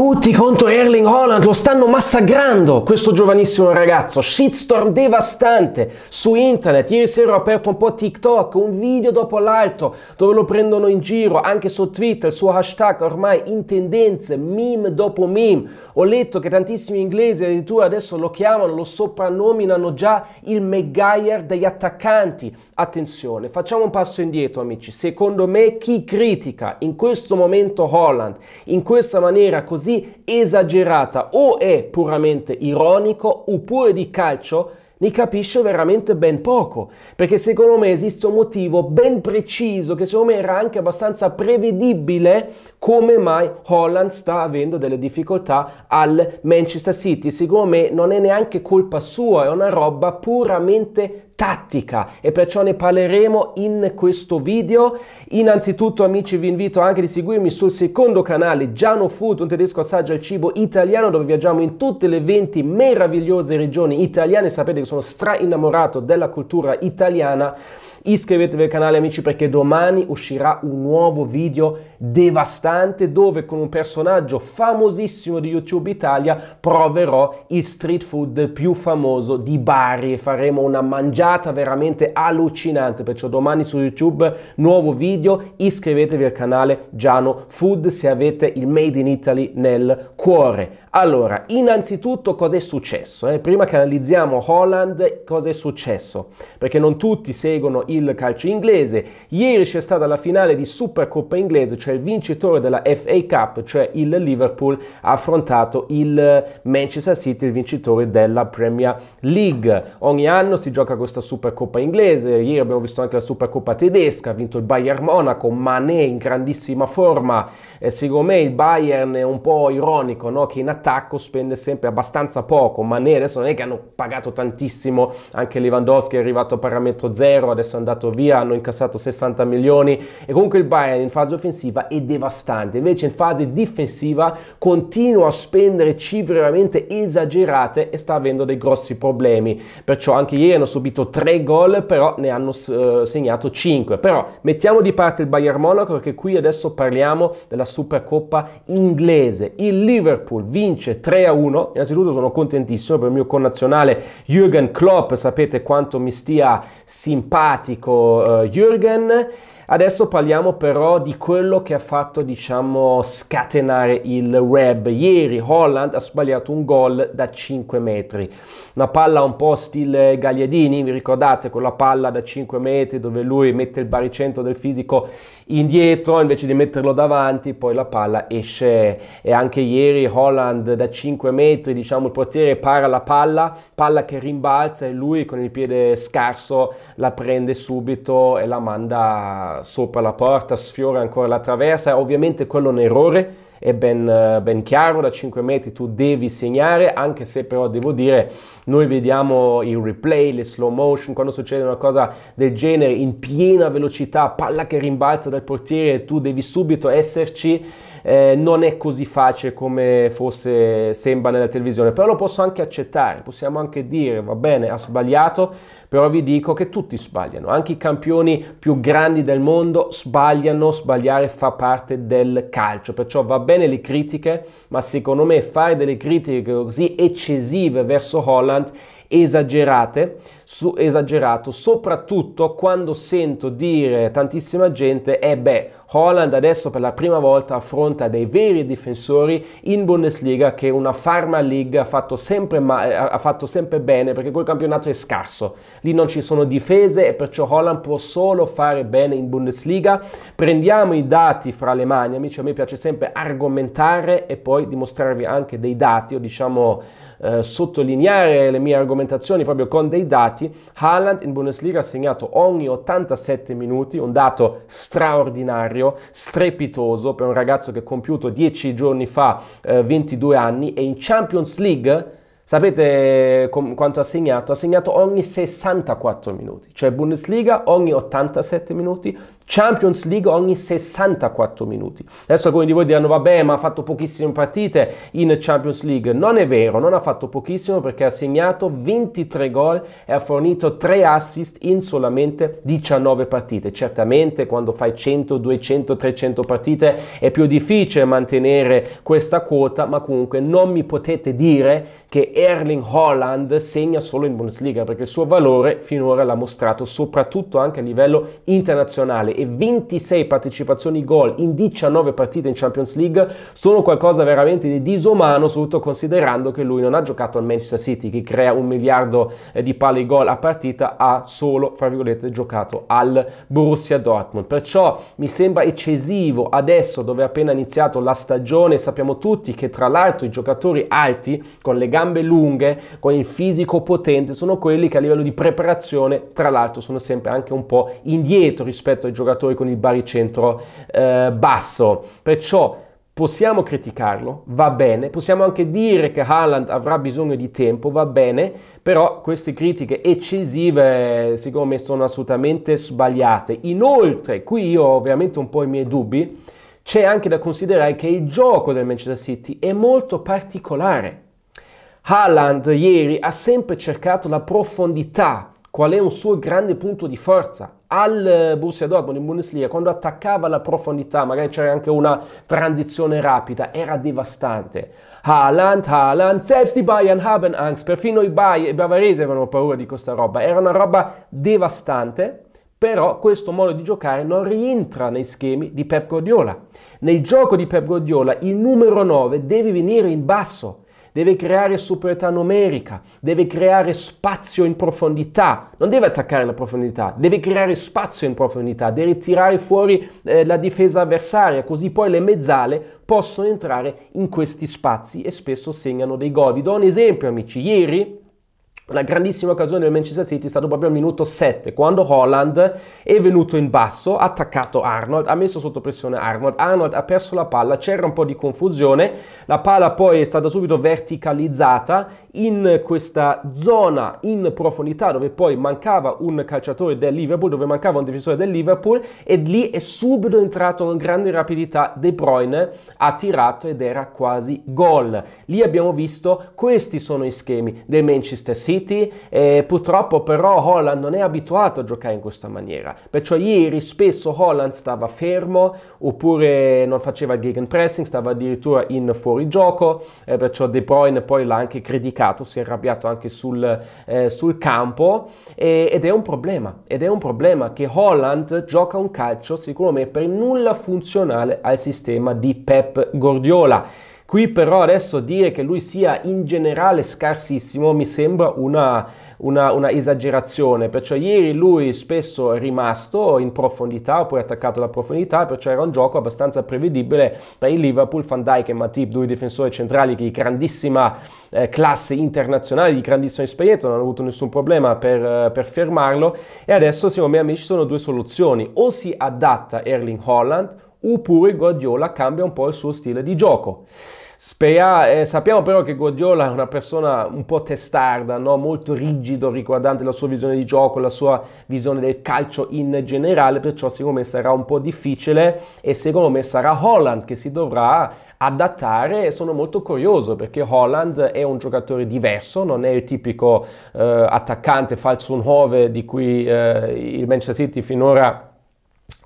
Tutti contro Erling Holland, lo stanno massacrando questo giovanissimo ragazzo. Shitstorm devastante su internet. Ieri sera ho aperto un po' TikTok, un video dopo l'altro dove lo prendono in giro, anche su Twitter, il suo hashtag ormai in tendenze, meme dopo meme. Ho letto che tantissimi inglesi addirittura adesso lo chiamano, lo soprannominano già il McGuire degli attaccanti. Attenzione, facciamo un passo indietro amici. Secondo me chi critica in questo momento Holland in questa maniera così così esagerata o è puramente ironico oppure di calcio, ne capisce veramente ben poco, perché secondo me esiste un motivo ben preciso che secondo me era anche abbastanza prevedibile come mai Holland sta avendo delle difficoltà al Manchester City. Secondo me non è neanche colpa sua, è una roba puramente tattica e perciò ne parleremo in questo video. Innanzitutto amici vi invito anche di seguirmi sul secondo canale Giano Food, un tedesco assaggio al cibo italiano dove viaggiamo in tutte le 20 meravigliose regioni italiane, sapete che sono stra innamorato della cultura italiana Iscrivetevi al canale amici perché domani uscirà un nuovo video devastante dove con un personaggio famosissimo di YouTube Italia proverò il street food più famoso di Bari e faremo una mangiata veramente allucinante. Perciò domani su YouTube nuovo video, iscrivetevi al canale Giano Food se avete il Made in Italy nel cuore. Allora, innanzitutto cosa è successo? Eh? Prima che analizziamo Holland, cosa è successo? Perché non tutti seguono il il calcio inglese. Ieri c'è stata la finale di Supercoppa inglese, cioè il vincitore della FA Cup, cioè il Liverpool, ha affrontato il Manchester City, il vincitore della Premier League. Ogni anno si gioca questa Supercoppa inglese, ieri abbiamo visto anche la Supercoppa tedesca, ha vinto il Bayern Monaco, Mané in grandissima forma, eh, secondo me il Bayern è un po' ironico no? che in attacco spende sempre abbastanza poco, Mané adesso non è che hanno pagato tantissimo, anche Lewandowski è arrivato a parametro zero, adesso è andato andato via, hanno incassato 60 milioni e comunque il Bayern in fase offensiva è devastante, invece in fase difensiva continua a spendere cifre veramente esagerate e sta avendo dei grossi problemi, perciò anche ieri hanno subito 3 gol, però ne hanno eh, segnato 5, però mettiamo di parte il Bayern Monaco perché qui adesso parliamo della Supercoppa inglese, il Liverpool vince 3 a 1, innanzitutto sono contentissimo per il mio connazionale Jürgen Klopp, sapete quanto mi stia simpatico pratico eh, Jürgen. Adesso parliamo però di quello che ha fatto, diciamo, scatenare il web. Ieri Holland ha sbagliato un gol da 5 metri. Una palla un po' stile Gagliadini, vi ricordate quella palla da 5 metri dove lui mette il baricentro del fisico indietro invece di metterlo davanti, poi la palla esce e anche ieri Holland da 5 metri, diciamo, il portiere para la palla, palla che rimbalza e lui con il piede scarso la prende subito e la manda sopra la porta, sfiora ancora la traversa. Ovviamente quello è un errore, è ben, eh, ben, chiaro, da 5 metri tu devi segnare, anche se però devo dire, noi vediamo i replay, le slow motion, quando succede una cosa del genere in piena velocità, palla che rimbalza dal portiere, tu devi subito esserci. Eh, non è così facile come forse sembra nella televisione, però lo posso anche accettare, possiamo anche dire va bene, ha sbagliato, però vi dico che tutti sbagliano, anche i campioni più grandi del mondo sbagliano, sbagliare fa parte del calcio, perciò va bene le critiche, ma secondo me fare delle critiche così eccessive verso Holland, esagerate, su- esagerato, soprattutto quando sento dire tantissima gente, eh beh, Holland adesso per la prima volta affronta dei veri difensori in Bundesliga che una Pharma League ha fatto sempre, ma- eh, ha fatto sempre bene perché quel campionato è scarso, lì non ci sono difese e perciò Holland può solo fare bene in Bundesliga. Prendiamo i dati fra le mani, amici, a me piace sempre argomentare e poi dimostrarvi anche dei dati o diciamo eh, sottolineare le mie argomentazioni proprio con dei dati risultati. Haaland in Bundesliga ha segnato ogni 87 minuti, un dato straordinario, strepitoso per un ragazzo che ha compiuto 10 giorni fa eh, 22 anni e in Champions League Sapete eh, com- quanto ha segnato? Ha segnato ogni 64 minuti, cioè Bundesliga ogni 87 minuti, Champions League ogni 64 minuti. Adesso alcuni di voi diranno vabbè ma ha fatto pochissime partite in Champions League. Non è vero, non ha fatto pochissimo perché ha segnato 23 gol e ha fornito 3 assist in solamente 19 partite. Certamente quando fai 100, 200, 300 partite è più difficile mantenere questa quota, ma comunque non mi potete dire che Erling Holland segna solo in Bundesliga perché il suo valore finora l'ha mostrato soprattutto anche a livello internazionale e 26 partecipazioni gol in 19 partite in Champions League sono qualcosa veramente di disumano, soprattutto considerando che lui non ha giocato al Manchester City che crea un miliardo eh, di palle gol a partita, ha solo, fra virgolette, giocato al Borussia Dortmund. Perciò mi sembra eccesivo adesso dove è appena iniziato la stagione, sappiamo tutti che tra l'altro i giocatori alti con le gambe lunghe, con il fisico potente, sono quelli che a livello di preparazione, tra l'altro, sono sempre anche un po' indietro rispetto ai giocatori giocatori con il baricentro eh, basso. Perciò possiamo criticarlo, va bene, possiamo anche dire che Haaland avrà bisogno di tempo, va bene, però queste critiche eccessive secondo me sono assolutamente sbagliate. Inoltre, qui io ho veramente un po' i miei dubbi, c'è anche da considerare che il gioco del Manchester City è molto particolare. Haaland ieri ha sempre cercato la profondità, qual è un suo grande punto di forza. Al eh, Borussia Dortmund in Bundesliga, quando attaccava la profondità, magari c'era anche una transizione rapida, era devastante. Haaland, Haaland, selbst die Bayern haben Angst, perfino i, Bayern, i bavaresi avevano paura di questa roba. Era una roba devastante, però questo modo di giocare non rientra nei schemi di Pep Guardiola. Nel gioco di Pep Guardiola, il numero 9 deve venire in basso deve creare superiorità numerica, deve creare spazio in profondità, non deve attaccare la profondità, deve creare spazio in profondità, deve tirare fuori eh, la difesa avversaria, così poi le mezzale possono entrare in questi spazi e spesso segnano dei gol. Vi do un esempio amici, ieri la grandissima occasione del Manchester City è stata proprio al minuto 7, quando Holland è venuto in basso, ha attaccato Arnold, ha messo sotto pressione Arnold, Arnold ha perso la palla, c'era un po' di confusione, la palla poi è stata subito verticalizzata in questa zona in profondità dove poi mancava un calciatore del Liverpool, dove mancava un difensore del Liverpool e lì è subito entrato con grande rapidità De Bruyne, ha tirato ed era quasi gol. Lì abbiamo visto questi sono i schemi del Manchester City Uniti, eh, purtroppo però Holland non è abituato a giocare in questa maniera, perciò ieri spesso Holland stava fermo oppure non faceva il gegenpressing, stava addirittura in fuorigioco, eh, perciò De Bruyne poi l'ha anche criticato, si è arrabbiato anche sul, eh, sul campo e, ed è un problema, ed è un problema che Holland gioca un calcio secondo me per nulla funzionale al sistema di Pep Guardiola Qui però adesso dire che lui sia in generale scarsissimo mi sembra una, una, una esagerazione, perciò ieri lui spesso è rimasto in profondità oppure attaccato alla profondità, perciò era un gioco abbastanza prevedibile per il Liverpool, Van Dijk e Matip, due difensori centrali di grandissima eh, classe internazionale, di grandissima esperienza, non hanno avuto nessun problema per, eh, per fermarlo e adesso secondo me amici sono due soluzioni, o si adatta Erling Holland oppure Guardiola cambia un po' il suo stile di gioco. Spera, eh, sappiamo però che Guardiola è una persona un po' testarda, no? molto rigido riguardante la sua visione di gioco, la sua visione del calcio in generale, perciò secondo me sarà un po' difficile e secondo me sarà Holland che si dovrà adattare e sono molto curioso perché Holland è un giocatore diverso, non è il tipico eh, attaccante falso 9 di cui eh, il Manchester City finora ha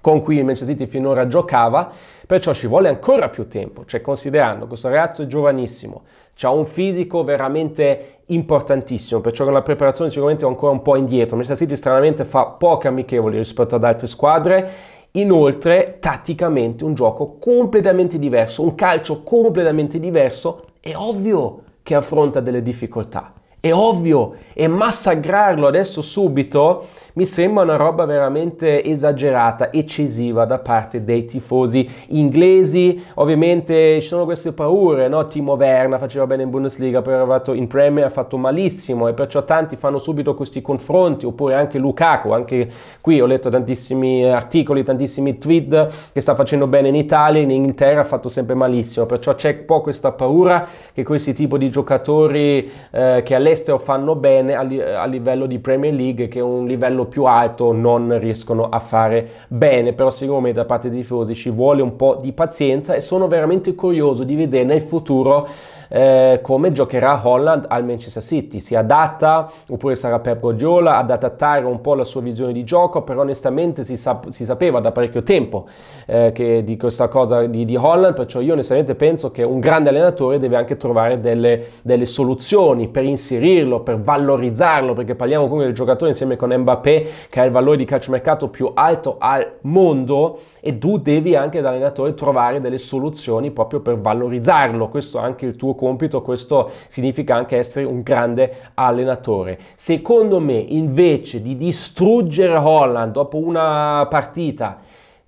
con cui il Manchester City finora giocava, perciò ci vuole ancora più tempo, cioè considerando che questo ragazzo è giovanissimo, ha un fisico veramente importantissimo, perciò con la preparazione sicuramente è ancora un po' indietro, il Manchester City stranamente fa poche amichevoli rispetto ad altre squadre, inoltre tatticamente un gioco completamente diverso, un calcio completamente diverso, è ovvio che affronta delle difficoltà. È ovvio, e massacrarlo adesso subito mi sembra una roba veramente esagerata, eccesiva da parte dei tifosi inglesi. Ovviamente ci sono queste paure, no? Timo Verna faceva bene in Bundesliga, poi è arrivato in Premier, ha fatto malissimo e perciò tanti fanno subito questi confronti, oppure anche Lukaku, anche qui ho letto tantissimi articoli, tantissimi tweet che sta facendo bene in Italia, in Inghilterra ha fatto sempre malissimo, perciò c'è un po' questa paura che questi tipi di giocatori eh, che all'estero all'estero fanno bene a, li- a, livello di Premier League che un livello più alto non riescono a fare bene, però sicuramente da parte dei tifosi ci vuole un po' di pazienza e sono veramente curioso di vedere nel futuro eh, come giocherà Holland al Manchester City. Si adatta oppure sarà Pep Guardiola ad adattare un po' la sua visione di gioco, però onestamente si, sa- si sapeva da parecchio tempo eh, che di questa cosa di, di, Holland, perciò io onestamente penso che un grande allenatore deve anche trovare delle, delle soluzioni per inserirlo, per valorizzarlo, perché parliamo comunque del giocatore insieme con Mbappé che ha il valore di calciomercato più alto al mondo e tu devi anche da allenatore trovare delle soluzioni proprio per valorizzarlo, questo è anche il tuo compito, questo significa anche essere un grande allenatore. Secondo me invece di distruggere Holland dopo una partita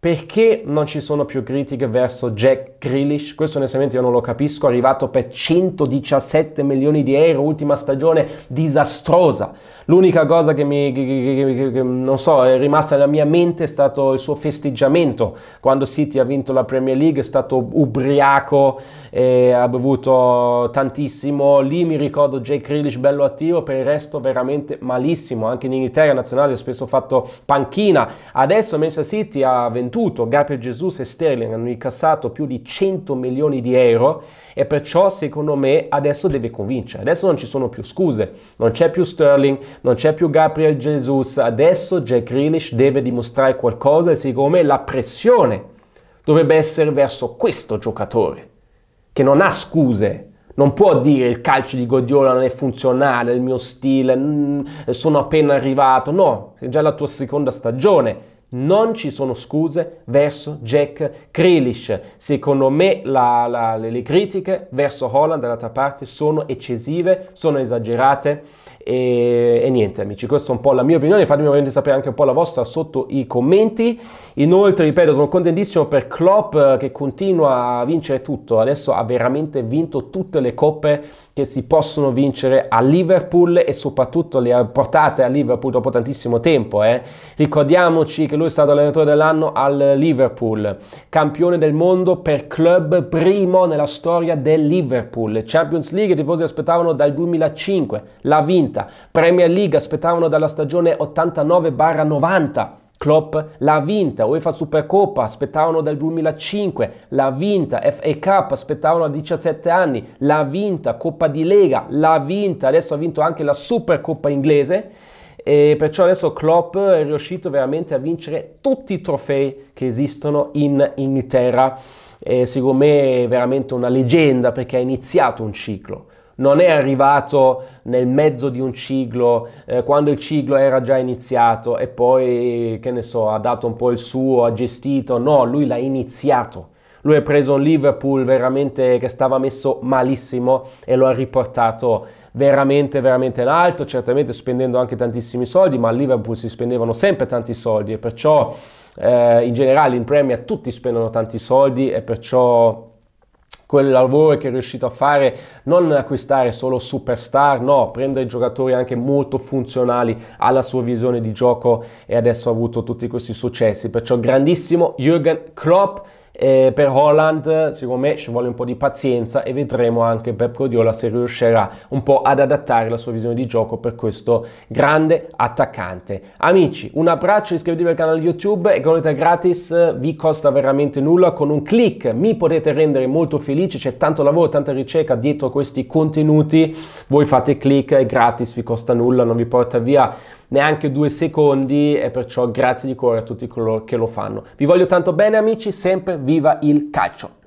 perché non ci sono più critiche verso Jack Grealish? Questo onestamente io non lo capisco, è arrivato per 117 milioni di euro, ultima stagione disastrosa. L'unica cosa che mi, che, che, che, non so, è rimasta nella mia mente è stato il suo festeggiamento. Quando City ha vinto la Premier League è stato ubriaco, ha bevuto tantissimo. Lì mi ricordo Jack Grealish bello attivo, per il resto veramente malissimo. Anche in Inghilterra nazionale ha spesso fatto panchina. Adesso Manchester City ha venduto venduto Gabriel Jesus e Sterling hanno incassato più di 100 milioni di euro e perciò secondo me adesso deve convincere. Adesso non ci sono più scuse, non c'è più Sterling, non c'è più Gabriel Jesus, adesso Jack Grealish deve dimostrare qualcosa e secondo me la pressione dovrebbe essere verso questo giocatore che non ha scuse non può dire il calcio di Godiola non è funzionale, il mio stile, mm, sono appena arrivato. No, è già la tua seconda stagione. Non ci sono scuse verso Jack Grealish. Secondo me la, la, le critiche verso Holland dall'altra parte sono eccessive, sono esagerate. E, e, niente amici, questa è un po' la mia opinione, fatemi ovviamente sapere anche un po' la vostra sotto i commenti. Inoltre, ripeto, sono contentissimo per Klopp eh, che continua a vincere tutto, adesso ha veramente vinto tutte le coppe che si possono vincere a Liverpool e soprattutto le ha portate a Liverpool dopo tantissimo tempo. Eh. Ricordiamoci che lui è stato allenatore dell'anno al Liverpool, campione del mondo per club primo nella storia del Liverpool, Champions League i tifosi aspettavano dal 2005, l'ha vinto spinta. Premier League aspettavano dalla stagione 89-90. Klopp l'ha vinta, UEFA Supercoppa aspettavano dal 2005, l'ha vinta, FA Cup aspettavano a 17 anni, l'ha vinta, Coppa di Lega, l'ha vinta, adesso ha vinto anche la Supercoppa inglese e perciò adesso Klopp è riuscito veramente a vincere tutti i trofei che esistono in Inghilterra e secondo me è veramente una leggenda perché ha iniziato un ciclo non è arrivato nel mezzo di un ciclo, eh, quando il ciclo era già iniziato e poi, che ne so, ha dato un po' il suo, ha gestito, no, lui l'ha iniziato. Lui ha preso un Liverpool veramente che stava messo malissimo e lo ha riportato veramente veramente in alto, certamente spendendo anche tantissimi soldi, ma a Liverpool si spendevano sempre tanti soldi e perciò eh, in generale in Premier tutti spendono tanti soldi e perciò quel lavoro che è riuscito a fare, non acquistare solo superstar, no, prendere giocatori anche molto funzionali alla sua visione di gioco e adesso ha avuto tutti questi successi. Perciò grandissimo Jürgen Klopp eh, per Holland, secondo me, ci vuole un po' di pazienza e vedremo anche Pep Guardiola se riuscirà un po' ad adattare la sua visione di gioco per questo grande attaccante. Amici, un abbraccio, iscrivetevi al canale YouTube e è gratis, vi costa veramente nulla. Con un click mi potete rendere molto felice, c'è tanto lavoro, tanta ricerca dietro questi contenuti. Voi fate click, è gratis, vi costa nulla, non vi porta via neanche due secondi e perciò grazie di cuore a tutti coloro che lo fanno. Vi voglio tanto bene amici, sempre viva il calcio!